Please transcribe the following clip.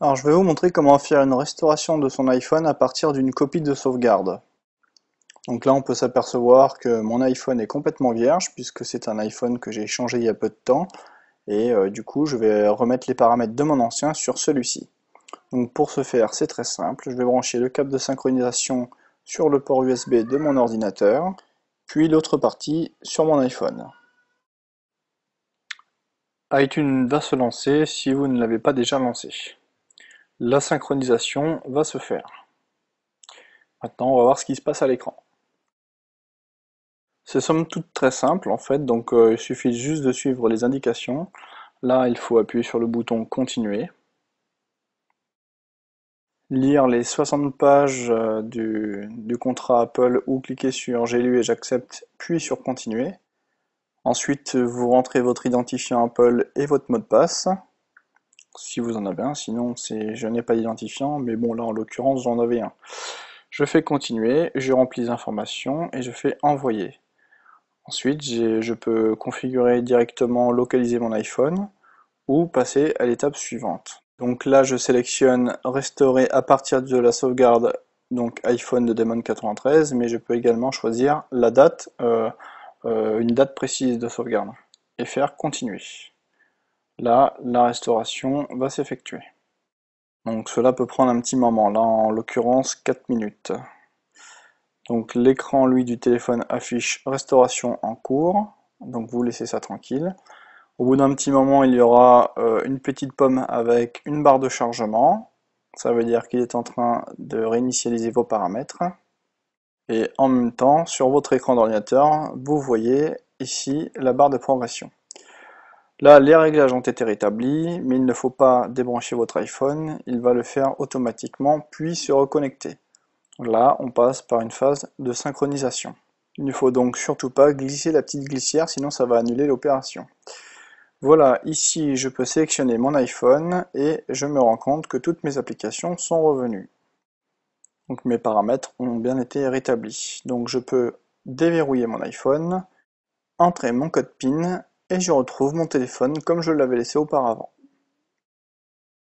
Alors je vais vous montrer comment faire une restauration de son iPhone à partir d'une copie de sauvegarde. Donc là on peut s'apercevoir que mon iPhone est complètement vierge puisque c'est un iPhone que j'ai changé il y a peu de temps et euh, du coup je vais remettre les paramètres de mon ancien sur celui-ci. Donc pour ce faire c'est très simple, je vais brancher le câble de synchronisation sur le port USB de mon ordinateur puis l'autre partie sur mon iPhone iTunes va se lancer si vous ne l'avez pas déjà lancé la synchronisation va se faire. Maintenant, on va voir ce qui se passe à l'écran. C'est somme toutes très simples en fait, donc euh, il suffit juste de suivre les indications. Là, il faut appuyer sur le bouton Continuer. Lire les 60 pages euh, du, du, contrat Apple ou cliquer sur J'ai lu et j'accepte, puis sur Continuer. Ensuite, vous rentrez votre identifiant Apple et votre mot de passe si vous en avez un, sinon je n'ai pas d'identifiant, mais bon là en l'occurrence j'en avais un. Je fais continuer, je remplis les informations et je fais envoyer. Ensuite je peux configurer directement localiser mon iPhone ou passer à l'étape suivante. Donc là je sélectionne restaurer à partir de la sauvegarde donc iPhone de Demon 93 mais je peux également choisir la date, euh, euh, une date précise de sauvegarde et faire continuer. Là, la restauration va s'effectuer. Donc cela peut prendre un petit moment, là en l'occurrence 4 minutes. Donc l'écran lui du téléphone affiche restauration en cours, donc vous laissez ça tranquille. Au bout d'un petit moment, il y aura euh, une petite pomme avec une barre de chargement. Ça veut dire qu'il est en train de réinitialiser vos paramètres. Et en même temps, sur votre écran d'ordinateur, vous voyez ici la barre de progression. Là les réglages ont été rétablis mais il ne faut pas débrancher votre iPhone, il va le faire automatiquement puis se reconnecter. Là on passe par une phase de synchronisation. Il ne faut donc surtout pas glisser la petite glissière sinon ça va annuler l'opération. Voilà, ici je peux sélectionner mon iPhone et je me rends compte que toutes mes applications sont revenues. Donc mes paramètres ont bien été rétablis. Donc je peux déverrouiller mon iPhone, entrer mon code PIN et j'y retrouve mon téléphone comme je l'avais laissé auparavant.